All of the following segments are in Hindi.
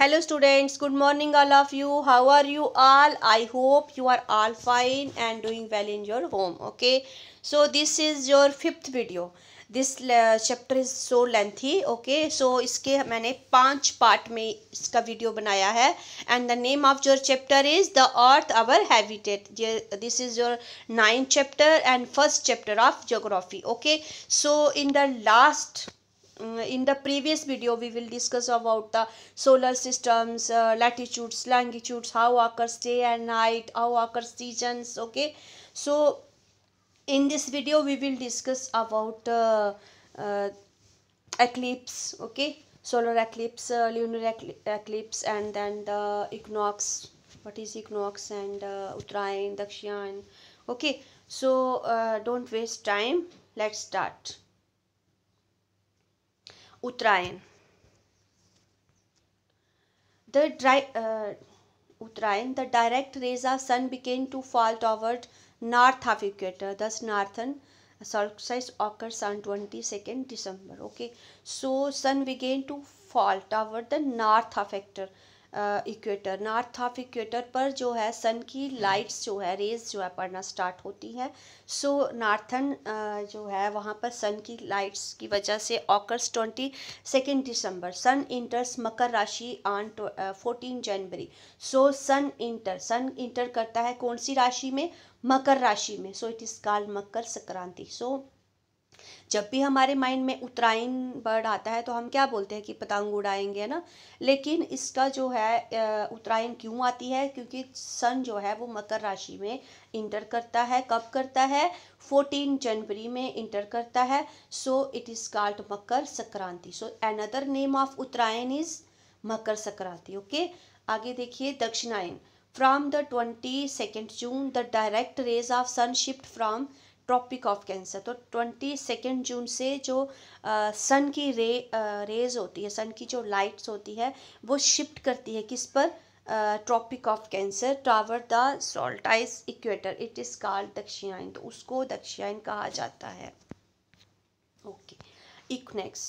hello students good morning all of you how are you all i hope you are all fine and doing well in your home okay so this is your fifth video this uh, chapter is so lengthy okay so iske maine panch part mein iska video banaya hai and the name of your chapter is the earth our habitat this is your ninth chapter and first chapter of geography okay so in the last Mm, in the previous video we will discuss about the solar systems uh, latitudes longitudes how occurs day and night how occurs seasons okay so in this video we will discuss about uh, uh, eclipse okay solar eclipse uh, lunar eclipse and then the equinox what is equinox and uh, uttarayan dakshiyan okay so uh, don't waste time let's start Uttarayan. The dry, uh, the direct rays of sun begin to fall toward north of equator. Thus, northern solstice occurs on 22nd December. Okay, so sun begin to fall toward the north of equator. Equator north of equator पर जो है सन की लाइट्स जो है रेज जो है पड़ना स्टार्ट होती हैं सो नॉर्थन जो है वहाँ पर सन की लाइट्स की वजह से occurs twenty second December sun enters Makar Rashi on fourteen January so sun enter sun enter करता है कौन सी राशि में मकर राशि में so it is call Makar Sankranti so जब भी हमारे माइंड में उत्तरायण बर्ड आता है तो हम क्या बोलते हैं कि पतंग उड़ाएंगे है ना लेकिन इसका जो है उत्तरायण क्यों आती है क्योंकि सन जो है वो मकर राशि में इंटर करता है कब करता है फोर्टीन जनवरी में इंटर करता है so it is called Makar Sankranti so another name of Uttarayan is Makar Sankranti okay आगे देखिए Dakshinayan from the twenty second June the direct rays of sun shift from tropic of cancer तो ट्वेंटी सेकेंड जून से जो सन की रे रेज होती है सन की जो लाइट्स होती है वो शिफ्ट करती है किस पर tropic of cancer toward the solstice equator it is called Dakshinayan तो उसको दक्षिणायन कहा जाता है okay equinox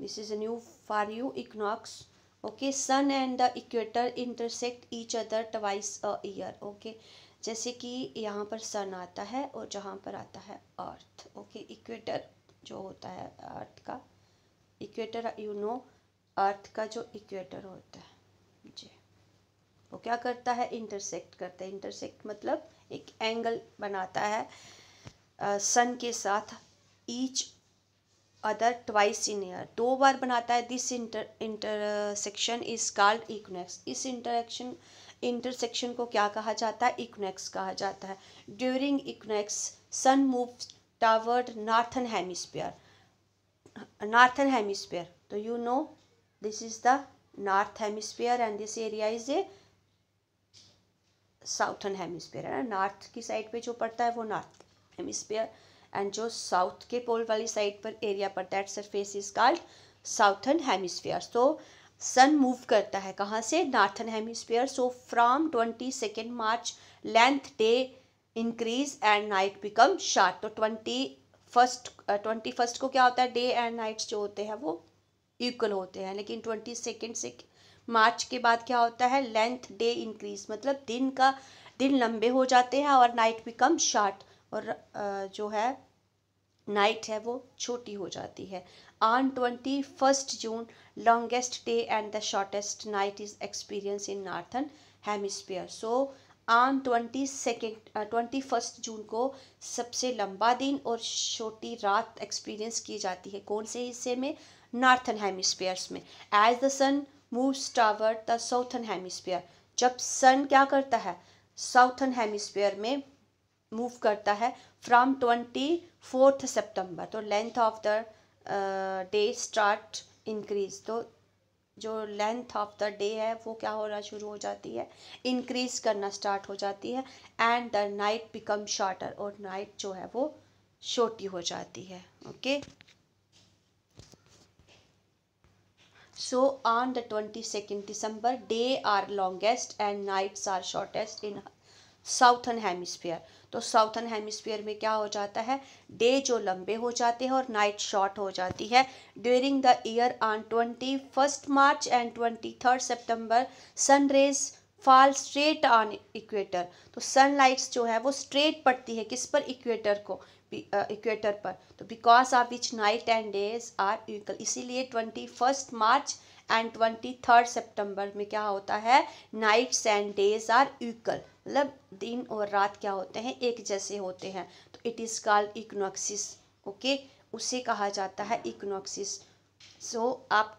this is a new for you equinox okay sun and the equator intersect each other twice a year okay जैसे कि यहाँ पर सन आता है और जहाँ पर आता है अर्थ ओके इक्वेटर जो होता है अर्थ का इक्वेटर यू नो अर्थ का जो इक्वेटर होता है जी वो क्या करता है इंटरसेक्ट करता है इंटरसेक्ट मतलब एक एंगल बनाता है सन के साथ each other twice in year दो बार बनाता है this inter intersection is called equinox इस इंटरेक्शन इंटरसेक्शन को क्या कहा जाता है इक्नेक्स कहा जाता है during equinox sun move toward northern hemisphere northern hemisphere तो you know this is the north hemisphere and this area is a southern hemisphere है ना नॉर्थ की साइड पे जो पड़ता है वो नॉर्थ हेमिसफेयर एंड जो साउथ के पोल वाली साइड पर एरिया पड़ता है surface is called southern hemisphere so sun move करता है कहाँ से northern hemisphere so from twenty second March length day increase and night become short तो ट्वेंटी फर्स्ट ट्वेंटी फर्स्ट को क्या होता है डे एंड नाइट्स जो होते हैं वो इक्वल होते हैं लेकिन ट्वेंटी सेकेंड से मार्च के बाद क्या होता है लेंथ डे इंक्रीज मतलब दिन का दिन लंबे हो जाते हैं और नाइट बिकम शार्ट और uh, जो है नाइट है वो छोटी हो जाती है on twenty first June longest day and the shortest night is experience in northern hemisphere so on twenty second twenty first June को सबसे लंबा दिन और छोटी रात एक्सपीरियंस की जाती है कौन से हिस्से में नॉर्थन हेमिस्फीयर्स में as the sun moves toward the southern hemisphere जब सन क्या करता है साउथन हेमिस्फीयर में मूव करता है फ्रॉम ट्वेंटी फोर्थ सेप्टेम्बर तो length of the day start increase तो जो लेंथ ऑफ द डे है वो क्या होना शुरू हो जाती है इंक्रीज करना स्टार्ट हो जाती है and the night become shorter और नाइट जो है वो छोटी हो जाती है okay so on the twenty second December day are longest and nights are shortest in southern hemisphere तो साउथर्न हेमिस्फीयर में क्या हो जाता है डे जो लंबे हो जाते हैं और नाइट शॉर्ट हो जाती है during the year on twenty first March and twenty third September sun rays fall straight on equator तो लाइट्स जो है वो स्ट्रेट पड़ती है किस पर इक्वेटर को इक्वेटर uh, पर तो because of which night and days are equal इसीलिए twenty first March and twenty third September में क्या होता है nights and days are equal मतलब दिन और रात क्या होते हैं एक जैसे होते हैं तो it is called equinoxes okay उसे कहा जाता है इक्नोक्सिस सो so, आप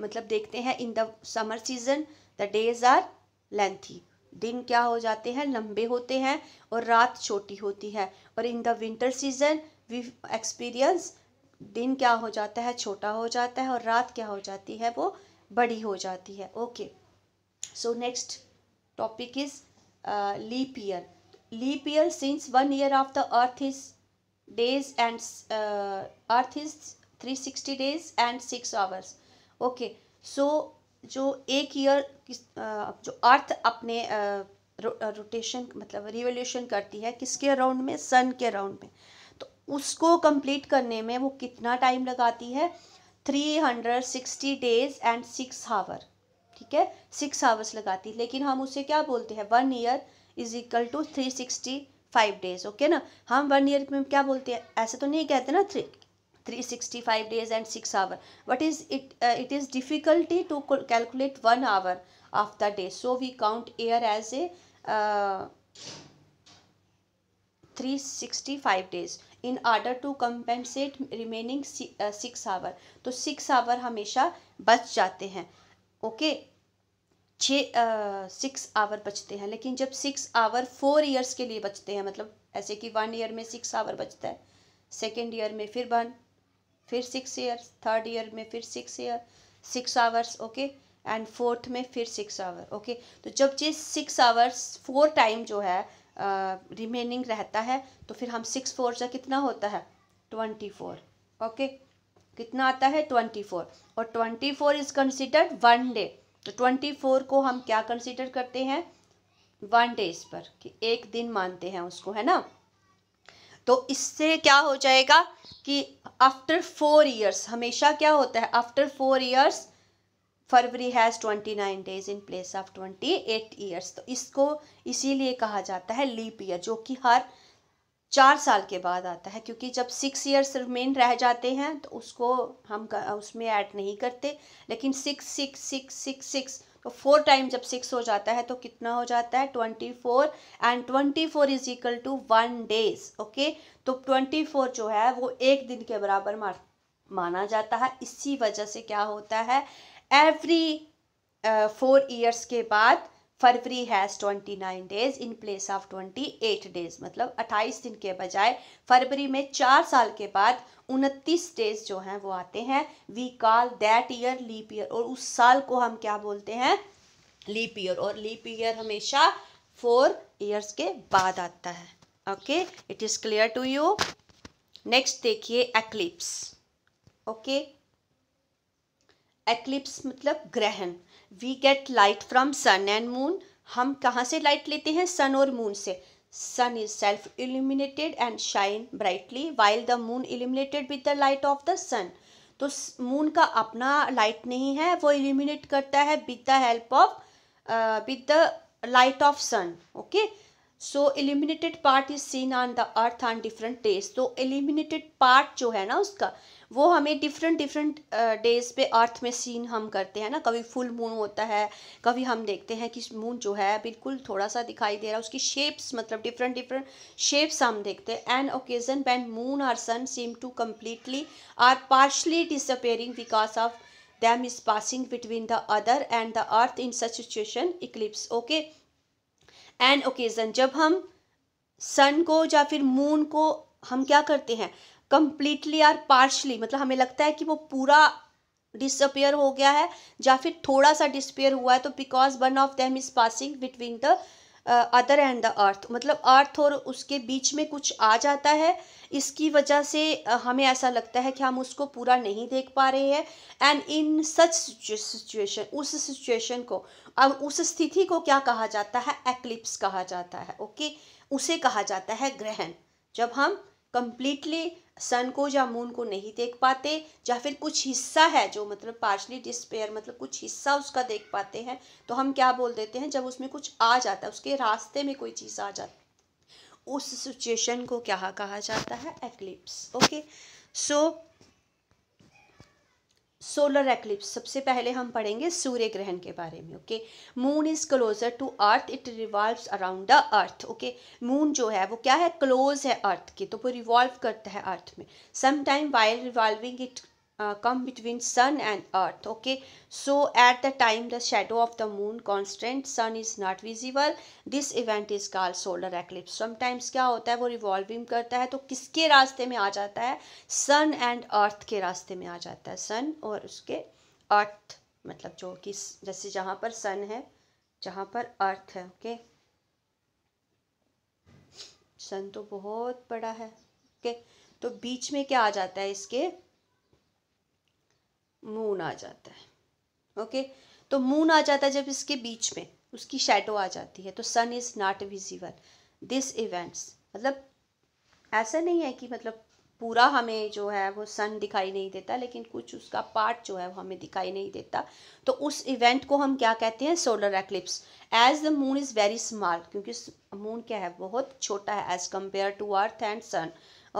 मतलब देखते हैं in the summer season the days are lengthy दिन क्या हो जाते हैं लंबे होते हैं और रात छोटी होती है और in the winter season we experience दिन क्या हो जाता है छोटा हो जाता है और रात क्या हो जाती है वो बड़ी हो जाती है okay so next topic is leap year leap year since one year of the earth is days and earth is three sixty days and six hours okay so जो एक ईयर uh, जो अर्थ अपने रोटेशन uh, uh, मतलब रिवोल्यूशन करती है किसके अराउंड में सन के अराउंड में उसको कंप्लीट करने में वो कितना टाइम लगाती है three hundred sixty days and six hour ठीक है सिक्स हावर्स लगाती है लेकिन हम उसे क्या बोलते हैं one year is equal to three sixty five days okay ना हम वन ईयर में क्या बोलते हैं ऐसे तो नहीं कहते ना three three sixty five days and six hour what is it it is difficulty to calculate one hour of the day so we count year as a 365 days in order to compensate remaining six hour तो सिक्स आवर हमेशा बच जाते हैं ओके छः सिक्स uh, आवर बचते हैं लेकिन जब सिक्स आवर फोर ईयर्स के लिए बचते हैं मतलब ऐसे कि वन ईयर में सिक्स आवर बचता है सेकेंड ईयर में फिर वन फिर सिक्स ईयर थर्ड ईयर में फिर six year six hours okay and fourth में फिर सिक्स आवर ओके तो जब ये सिक्स आवर्स फोर टाइम जो है रिमेनिंग रहता है तो फिर हम सिक्स फोर से कितना होता है ट्वेंटी फोर ओके कितना आता है ट्वेंटी फोर और twenty four is considered one day तो ट्वेंटी फोर को हम क्या कंसिडर करते हैं वन डेज पर कि एक दिन मानते हैं उसको है ना तो इससे क्या हो जाएगा कि आफ्टर फोर ईयर्स हमेशा क्या होता है after four years February has twenty nine days in place of twenty eight years तो इसको इसीलिए कहा जाता है लीप ईयर जो कि हर चार साल के बाद आता है क्योंकि जब सिक्स ईयर्स रिमेन रह जाते हैं तो उसको हम उसमें ऐड नहीं करते लेकिन six six six six six तो फोर टाइम जब सिक्स हो जाता है तो कितना हो जाता है twenty four and twenty four is equal to one days okay तो ट्वेंटी फोर जो है वो एक दिन के बराबर माना जाता है इसी वजह से क्या होता है एवरी फोर ईयर्स के बाद February has twenty nine days in place of twenty eight days मतलब अट्ठाईस दिन के बजाय फरवरी में चार साल के बाद उनतीस डेज जो हैं वो आते हैं we call that year leap year और उस साल को हम क्या बोलते हैं लीप ईयर और लीप ईयर हमेशा फोर ईयर्स के बाद आता है okay it is clear to you next देखिए एक्लिप्स ओके okay? एक्लिप्स मतलब ग्रहण we get light from sun and moon हम कहाँ से लाइट लेते हैं सन और मून से sun is self illuminated and shine brightly while the moon illuminated with the light of the sun तो मून का अपना लाइट नहीं है वो इल्यूमिनेट करता है with the help of with the light of sun okay so illuminated part is seen on the earth on different days तो इल्यूमिनेटेड पार्ट जो है ना उसका वो हमें डिफरेंट डिफरेंट डेज पे अर्थ में सीन हम करते हैं ना कभी फुल मून होता है कभी हम देखते हैं कि मून जो है बिल्कुल थोड़ा सा दिखाई दे रहा है उसकी शेप्स मतलब डिफरेंट डिफरेंट शेप्स हम देखते हैं and occasion when moon or sun seem to completely or partially disappearing because of them is passing between the other and the earth in such situation eclipse okay and occasion जब हम सन को या फिर मून को हम क्या करते हैं कंप्लीटली आर पार्शली मतलब हमें लगता है कि वो पूरा डिसअपेयर हो गया है या फिर थोड़ा सा डिसअपेयर हुआ है तो because one of them is passing between the other and the earth मतलब अर्थ और उसके बीच में कुछ आ जाता है इसकी वजह से uh, हमें ऐसा लगता है कि हम उसको पूरा नहीं देख पा रहे हैं एंड इन सच सिचुएशन उस सिचुएशन को अब उस स्थिति को क्या कहा जाता है एक्लिप्स कहा जाता है ओके उसे कहा जाता है ग्रहण जब हम कंप्लीटली सन को या मून को नहीं देख पाते या फिर कुछ हिस्सा है जो मतलब पार्शली डिस्पेयर मतलब कुछ हिस्सा उसका देख पाते हैं तो हम क्या बोल देते हैं जब उसमें कुछ आ जाता है उसके रास्ते में कोई चीज़ आ जाती उस सिचुएशन को क्या कहा जाता है eclipse okay so solar eclipse सबसे पहले हम पढ़ेंगे सूर्य ग्रहण के बारे में okay moon is closer to earth it revolves around the earth okay moon जो है वो क्या है क्लोज है अर्थ के तो वो रिवॉल्व करता है अर्थ में sometime while revolving it uh, come between sun and earth okay so at the time the shadow of the moon constant sun is not visible this event is called solar eclipse sometimes क्या होता है वो revolving करता है तो किसके रास्ते में आ जाता है sun and earth के रास्ते में आ जाता है sun और उसके earth मतलब जो कि जैसे जहाँ पर sun है जहाँ पर earth है ओके okay? सन तो बहुत बड़ा है ओके okay? तो बीच में क्या आ जाता है इसके मून आ जाता है ओके तो मून आ जाता है जब इसके बीच में उसकी शेडो आ जाती है तो sun is not visible this events मतलब ऐसा नहीं है कि मतलब पूरा हमें जो है वो सन दिखाई नहीं देता लेकिन कुछ उसका पार्ट जो है वो हमें दिखाई नहीं देता तो उस इवेंट को हम क्या कहते हैं solar eclipse as the moon is very small क्योंकि मून क्या है बहुत छोटा है as compare to earth and sun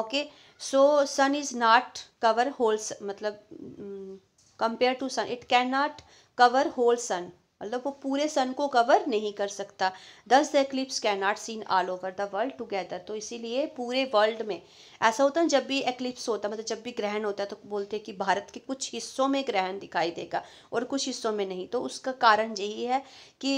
okay so sun is not cover holes मतलब mm, compare to sun it can not cover whole sun मतलब वो पूरे सन को कवर नहीं कर सकता thus the eclipse can not seen all over the world together तो इसीलिए पूरे वर्ल्ड में ऐसा होता है जब भी एक्लिप्स होता है मतलब जब भी ग्रहण होता है तो बोलते हैं कि भारत के कुछ हिस्सों में ग्रहण दिखाई देगा और कुछ हिस्सों में नहीं तो उसका कारण यही है कि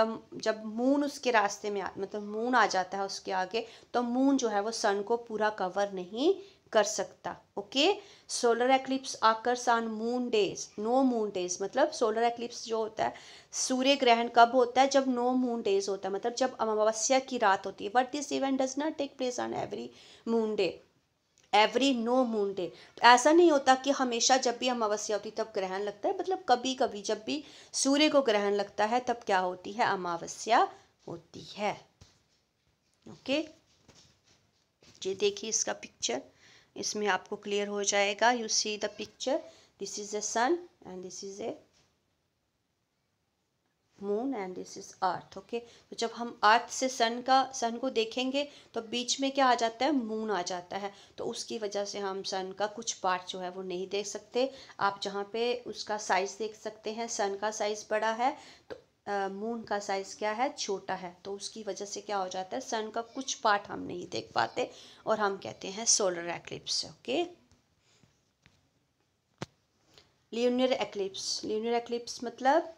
दम जब मून उसके रास्ते में मतलब मून आ जाता है उसके आगे तो मून जो है वो सन को पूरा कवर नहीं कर सकता okay solar eclipse occur on moon days no moon days मतलब सोलर एक्लिप्स जो होता है सूर्य ग्रहण कब होता है जब नो मून डेज होता है मतलब जब अमावस्या की रात होती है but this event does not take place on every moon day every no moon day तो ऐसा नहीं होता कि हमेशा जब भी अमावस्या होती तब ग्रहण लगता है मतलब कभी कभी जब भी सूर्य को ग्रहण लगता है तब क्या होती है अमावस्या होती है ओके okay? ये देखिए इसका पिक्चर इसमें आपको क्लियर हो जाएगा you see the picture this is a sun and this is a moon and this is earth okay तो जब हम अर्थ से सन का सन को देखेंगे तो बीच में क्या आ जाता है मून आ जाता है तो उसकी वजह से हम सन का कुछ पार्ट जो है वो नहीं देख सकते आप जहाँ पे उसका साइज़ देख सकते हैं सन का साइज़ बड़ा है तो मून का साइज़ क्या है छोटा है तो उसकी वजह से क्या हो जाता है सन का कुछ पार्ट हम नहीं देख पाते और हम कहते हैं solar eclipse okay lunar eclipse lunar eclipse मतलब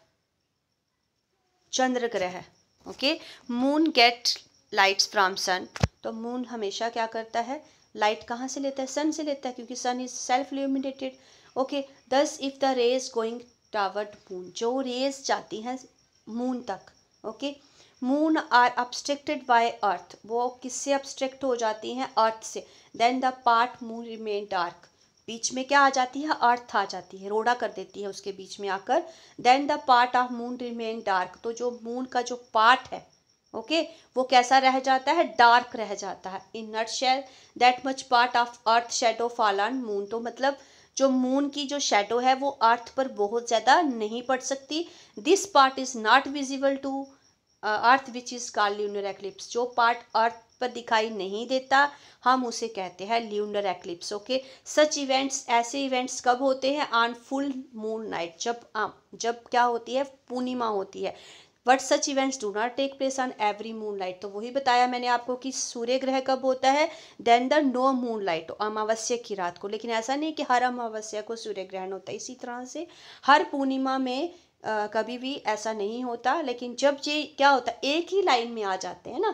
चंद्र ग्रह okay moon get lights from sun तो मून हमेशा क्या करता है लाइट कहाँ से लेता है सन से लेता है क्योंकि sun is self luminated okay thus if the rays going toward moon जो रेज जाती हैं मून तक okay moon are obstructed by earth वो किससे अब्स्ट्रिक्ट हो जाती हैं अर्थ से then the part moon remain dark बीच में क्या आ जाती है अर्थ आ जाती है रोड़ा कर देती है उसके बीच में आकर then the part of moon remain dark तो जो मून का जो पार्ट है ओके okay, वो कैसा रह जाता है डार्क रह जाता है in nutshell that much part of earth shadow fall on moon तो मतलब जो मून की जो शेडो है वो अर्थ पर बहुत ज़्यादा नहीं पड़ सकती this part is not visible to earth which is call lunar eclipse जो पार्ट अर्थ पर दिखाई नहीं देता हम उसे कहते हैं lunar eclipse okay such events ऐसे इवेंट्स कब होते हैं ऑन फुल मून नाइट जब um, जब क्या होती है पूर्णिमा होती है but such events do not take place on every moon light तो वही बताया मैंने आपको कि सूर्य ग्रह कब होता है then the no moon light अमावस्या की रात को लेकिन ऐसा नहीं कि हर अमावस्या को सूर्य ग्रहण होता है इसी तरह से हर पूर्णिमा में आ, कभी भी ऐसा नहीं होता लेकिन जब ये क्या होता है एक ही लाइन में आ जाते हैं ना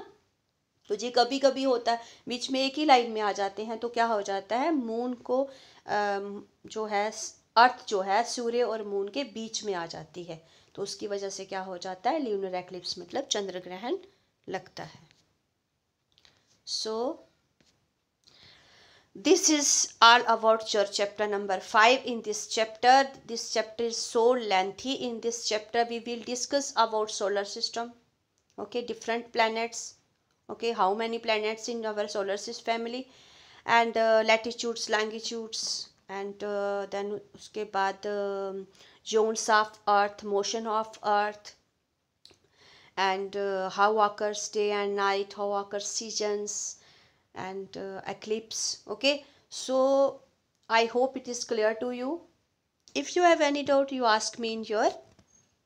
तो ये कभी कभी होता है बीच में एक ही लाइन में आ जाते हैं तो क्या हो जाता है मून को आ, जो है अर्थ जो है सूर्य और मून के बीच में आ जाती है तो उसकी वजह से क्या हो जाता है ल्यूनर एक्लिप्स मतलब चंद्र ग्रहण लगता है so this is all about your chapter number five in this chapter this chapter is so lengthy in this chapter we will discuss about solar system okay different planets okay how many planets in our solar system family and latitudes longitudes and then उसके बाद uh, Jones of earth motion of earth and uh, how occurs day and night how occurs seasons and uh, eclipse okay so i hope it is clear to you if you have any doubt you ask me in your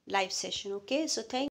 live session okay so thank